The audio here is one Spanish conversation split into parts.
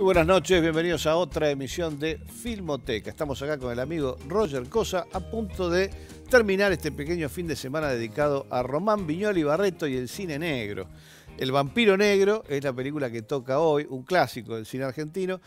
Muy buenas noches, bienvenidos a otra emisión de Filmoteca. Estamos acá con el amigo Roger Cosa a punto de terminar este pequeño fin de semana dedicado a Román Viñoli Barreto y el cine negro. El vampiro negro es la película que toca hoy, un clásico del cine argentino,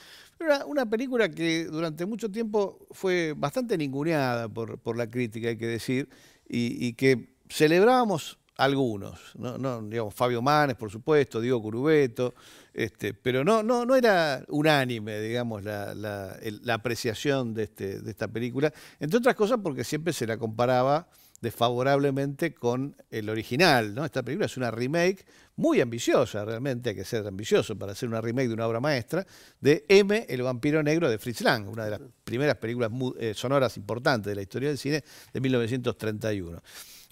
una, película que durante mucho tiempo fue bastante ninguneada por, la crítica, hay que decir, y, y que celebrábamos algunos, no, no, Fabio Manes, por supuesto, Diego Curubeto, este, pero no, no, no era unánime, digamos, la, apreciación de, este, de esta película, entre otras cosas porque siempre se la comparaba desfavorablemente con el original, ¿no? Esta película es una remake muy ambiciosa, realmente hay que ser ambicioso para hacer una remake de una obra maestra, de M, El vampiro negro de Fritz Lang, una de las primeras películas eh, sonoras importantes de la historia del cine de 1931.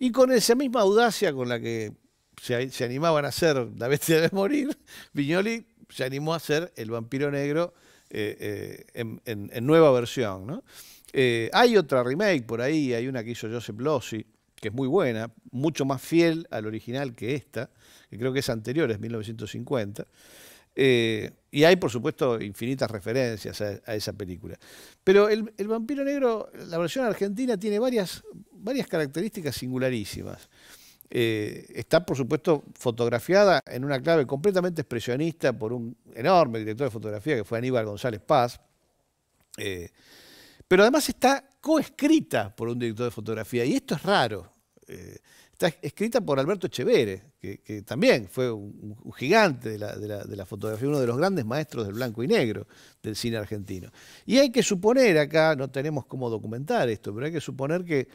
Y con esa misma audacia con la que se, animaban a hacer La Bestia de Morir, Viñoli se animó a hacer El Vampiro Negro eh, eh, en, nueva versión. Eh, hay otra remake por ahí, hay una que hizo Joseph Lossi, que es muy buena, mucho más fiel al original que esta, que creo que es anterior, es 1950. y hay, por supuesto, infinitas referencias a, esa película. Pero el, el, Vampiro Negro, la versión argentina, tiene varias varias características singularísimas. Eh, está, por supuesto, fotografiada en una clave completamente expresionista por un enorme director de fotografía que fue Aníbal González Paz. Eh, pero además está coescrita por un director de fotografía, y esto es raro. Eh, está escrita por Alberto Echevere, que, también fue un, gigante de la, fotografía, uno de los grandes maestros del blanco y negro del cine argentino. Y hay que suponer acá, no tenemos cómo documentar esto, pero hay que suponer que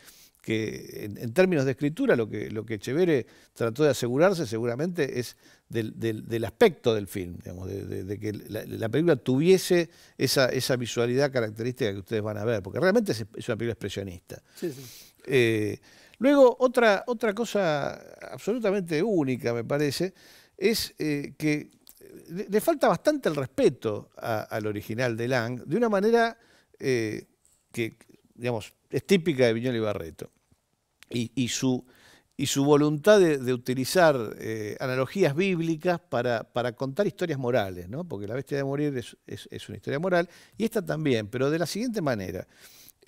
que en, términos de escritura lo que, lo Echeverre trató de asegurarse seguramente es del, aspecto del film, digamos, de, que la, película tuviese esa, visualidad característica que ustedes van a ver, porque realmente es, una película expresionista. Eh, luego, otra, cosa absolutamente única, me parece, es eh, que le, falta bastante el respeto al original de Lang, de una manera eh, que, digamos, es típica de Viñol y Barreto y, su, voluntad de, utilizar eh, analogías bíblicas para, contar historias morales, porque la bestia de morir es, una historia moral, y esta también, pero de la siguiente manera.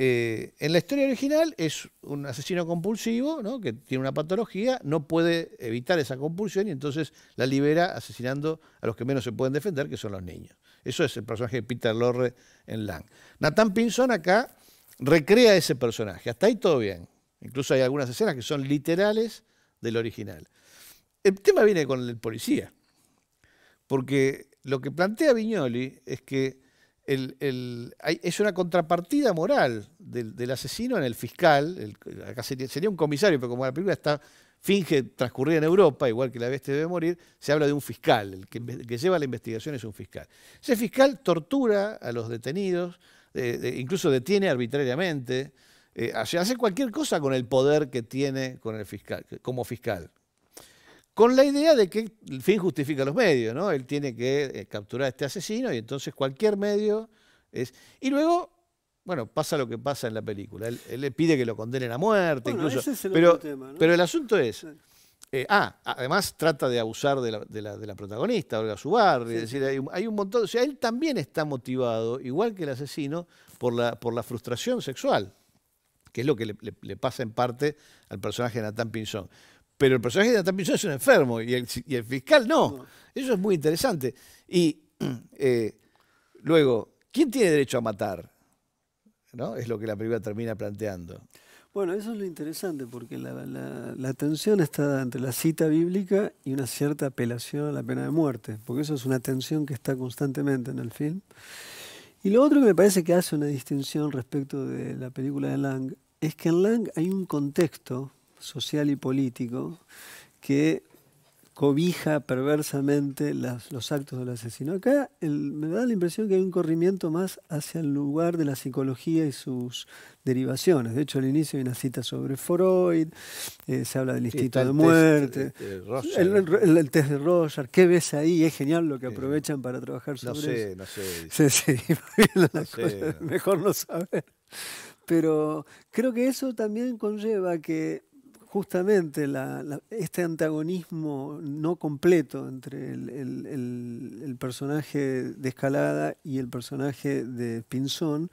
Eh, en la historia original es un asesino compulsivo ¿no? que tiene una patología, no puede evitar esa compulsión y entonces la libera asesinando a los que menos se pueden defender, que son los niños. Eso es el personaje de Peter Lorre en Lang. Nathan Pinson acá recrea ese personaje. Hasta ahí todo bien. Incluso hay algunas escenas que son literales del original. El tema viene con el policía, porque lo que plantea Viñoli es que es una contrapartida moral del, asesino en el fiscal, acá sería, un comisario, pero como la película está finge transcurrir en Europa, igual que la bestia debe morir, se habla de un fiscal, el que, lleva la investigación es un fiscal. Ese fiscal tortura a los detenidos, eh, incluso detiene arbitrariamente, eh, hace cualquier cosa con el poder que tiene con el fiscal, como fiscal. Con la idea de que el fin justifica los medios, ¿no? Él tiene que eh, capturar a este asesino y entonces cualquier medio es. Y luego, bueno, pasa lo que pasa en la película. Él, le pide que lo condenen a muerte, incluso. pero, pero el asunto es. Eh, ah, además trata de abusar de la, de de la protagonista, Olga Subar, es decir, hay, un montón, o sea, él también está motivado, igual que el asesino, por la, por la frustración sexual que es lo que le, pasa en parte al personaje de Natán Pinzón. Pero el personaje de Natán Pinzón es un enfermo y el, fiscal no. Eso es muy interesante. Y eh, luego, ¿quién tiene derecho a matar? ¿No? Es lo que la película termina planteando. Bueno, eso es lo interesante, porque la, la, tensión está entre la cita bíblica y una cierta apelación a la pena de muerte, porque eso es una tensión que está constantemente en el film. Y lo otro que me parece que hace una distinción respecto de la película de Lang es que en Lang hay un contexto social y político que cobija perversamente los actos del asesino. Acá me da la impresión que hay un corrimiento más hacia el lugar de la psicología y sus derivaciones. De hecho, al inicio hay una cita sobre Freud, eh, se habla del instinto de muerte, el, test de Roger, ¿qué ves ahí? Es genial lo que aprovechan para trabajar sobre eso. No no sé. Sí, sí, no sé. Mejor no saber. Pero creo que eso también conlleva que justamente este antagonismo no completo entre el, personaje de Escalada y el personaje de Pinzón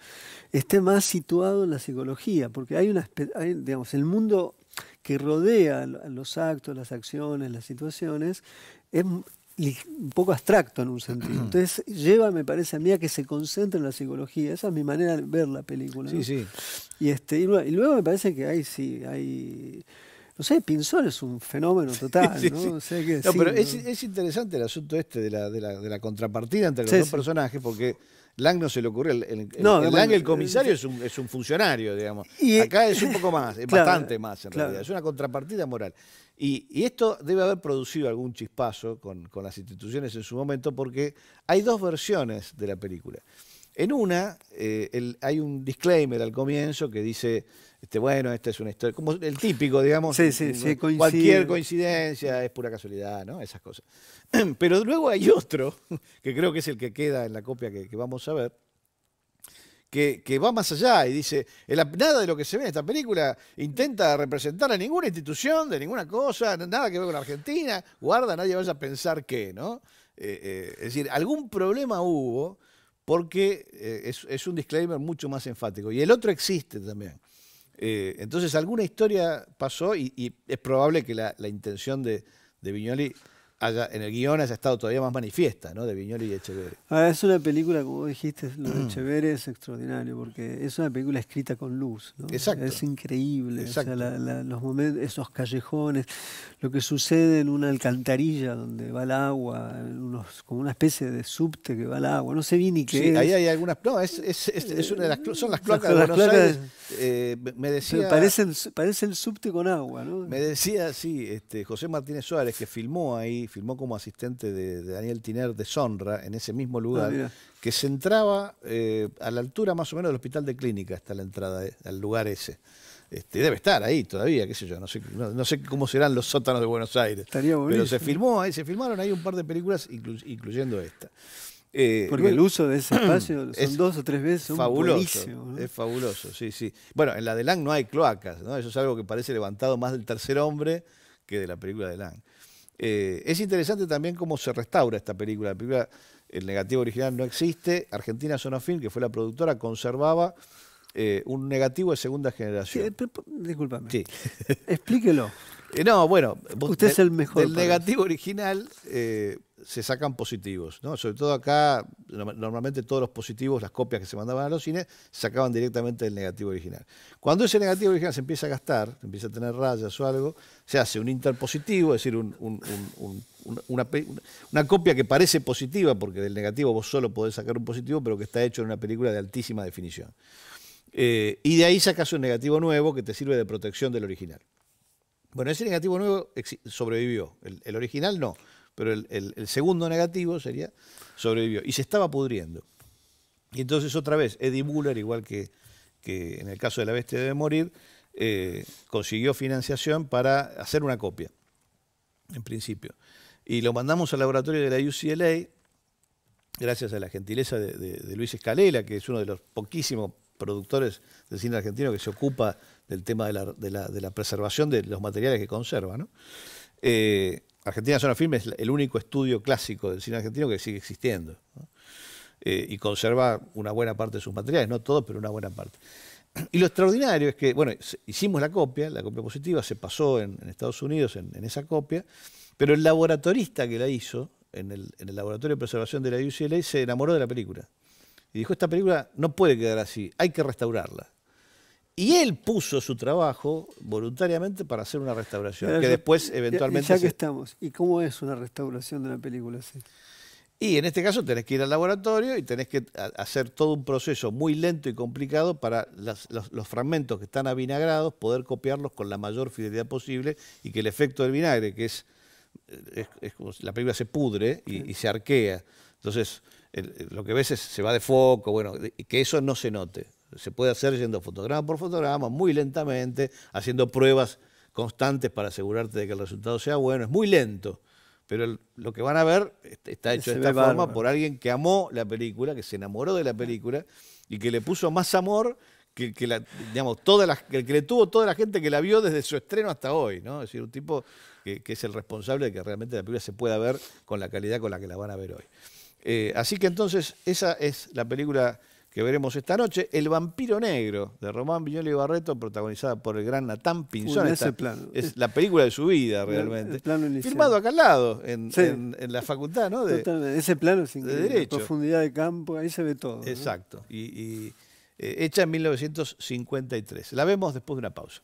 esté más situado en la psicología, porque hay una, digamos, el mundo que rodea los actos, las acciones, las situaciones, es, un poco abstracto en un sentido. Entonces lleva, me parece a mí, a que se concentre en la psicología. Esa es mi manera de ver la película. Y, este, y, luego, me parece que hay, sí, hay... No sé, Pinzón es un fenómeno total, ¿no? sé o sea, no, pero Es, es, interesante el asunto este de la, de la, de la contrapartida entre los dos personajes, porque Lang no se le ocurrió, El, el, Lang, el comisario, es un, funcionario, digamos. Eh, Acá es un poco más, es bastante más en realidad. Es una contrapartida moral. Y, esto debe haber producido algún chispazo con, las instituciones en su momento, porque hay dos versiones de la película. En una, eh, hay un disclaimer al comienzo que dice este, bueno, esta es una historia, como el típico, digamos. Cualquier coincidencia es pura casualidad, ¿no? Esas cosas. Pero luego hay otro, que creo que es el que queda en la copia que, vamos a ver, que, va más allá y dice, nada de lo que se ve en esta película intenta representar a ninguna institución, de ninguna cosa, nada que ver con Argentina, guarda, nadie vaya a pensar qué, ¿no? Eh, eh, es decir, algún problema hubo porque eh, es un disclaimer mucho más enfático. Y el otro existe también eh, entonces, alguna historia pasó y, es probable que la, intención de, de Viñoli en el guión haya estado todavía más manifiesta, ¿no? De Viñoli y Echeverri. Ah, es una película, como dijiste, lo de mm. Echeverri es extraordinario, porque es una película escrita con luz, ¿no? Exacto. Es increíble. los esos callejones, lo que sucede en una alcantarilla donde va el agua, unos, como una especie de subte que va el agua, no sé bien ni qué sí, ahí hay algunas... No, es, es, una las, son las cloacas de Buenos eh, Aires. me decía... Parece el, subte con agua, ¿no? Me decía, sí, este, José Martínez Suárez, que filmó ahí y filmó como asistente de, Daniel Tiner de Sonra, en ese mismo ah, lugar, que se entraba eh, a la altura más o menos del hospital de clínica, está la entrada, eh, al lugar ese. Este, debe estar ahí todavía, qué sé yo, no sé, cómo serán los sótanos de Buenos Aires. pero se filmó ahí, se filmaron ahí un par de películas, incluyendo esta. Eh, Porque el uso de ese espacio son dos o tres veces un fabuloso. Es fabuloso, sí, sí. Bueno, en la de Lang no hay cloacas, ¿no? Eso es algo que parece levantado más del tercer hombre que de la película de Lang. Eh, es interesante también cómo se restaura esta película. La película, el negativo original no existe. Argentina Film, que fue la productora, conservaba eh, un negativo de segunda generación. disculpame, Explíquelo. Eh, no, bueno, usted es el mejor. Del negativo original eh, se sacan positivos, ¿no? Sobre todo acá, normalmente todos los positivos, las copias que se mandaban a los cines, sacaban directamente del negativo original. Cuando ese negativo original se empieza a gastar, empieza a tener rayas o algo, se hace un interpositivo, es decir, una, copia que parece positiva, porque del negativo vos solo podés sacar un positivo, pero que está hecho en una película de altísima definición. Eh, y de ahí sacas un negativo nuevo que te sirve de protección del original. Bueno, ese negativo nuevo sobrevivió. El, original no, pero el, segundo negativo sería sobrevivió. Y se estaba pudriendo. Y entonces otra vez, Eddie Buller, igual que, que en el caso de La Bestia debe morir, eh, consiguió financiación para hacer una copia, en principio. Y lo mandamos al laboratorio de la UCLA, gracias a la gentileza de Luis Escalela, que es uno de los poquísimos productores de cine argentino que se ocupa del tema de la, preservación de los materiales que conserva. ¿no? Eh, Argentina Zona Film es el único estudio clásico del cine argentino que sigue existiendo eh, y conserva una buena parte de sus materiales, no todos, pero una buena parte. Y lo extraordinario es que, bueno, hicimos la copia, la copia positiva, se pasó en, Estados Unidos en, esa copia, pero el laboratorista que la hizo, en el, en el laboratorio de preservación de la UCLA, se enamoró de la película y dijo, esta película no puede quedar así, hay que restaurarla. Y él puso su trabajo voluntariamente para hacer una restauración, que después eventualmente... Ya, que estamos, ¿y cómo es una restauración de una película así? Y en este caso tenés que ir al laboratorio y tenés que hacer todo un proceso muy lento y complicado para los, fragmentos que están avinagrados poder copiarlos con la mayor fidelidad posible y que el efecto del vinagre, que es, eh, como si la película se pudre y, y se arquea. Entonces, lo que a veces se va de foco, bueno, que eso no se note. Se puede hacer yendo fotograma por fotograma, muy lentamente, haciendo pruebas constantes para asegurarte de que el resultado sea bueno. Es muy lento, pero lo que van a ver está hecho de esta forma por alguien que amó la película, que se enamoró de la película y que le puso más amor que, que digamos, que le tuvo toda la gente que la vio desde su estreno hasta hoy, ¿no? Es decir, un tipo que es el responsable de que realmente la película se pueda ver con la calidad con la que la van a ver hoy. Eh, así que entonces esa es la película que veremos esta noche, El vampiro negro, de Román y Barreto, protagonizada por el gran Natán Pinzón. Ese Es la película de su vida, realmente. Firmado acá al lado, en, en, la facultad, ¿no? ese plano sin de profundidad de campo, ahí se ve todo. Exacto. Y, eh, hecha en 1953. La vemos después de una pausa.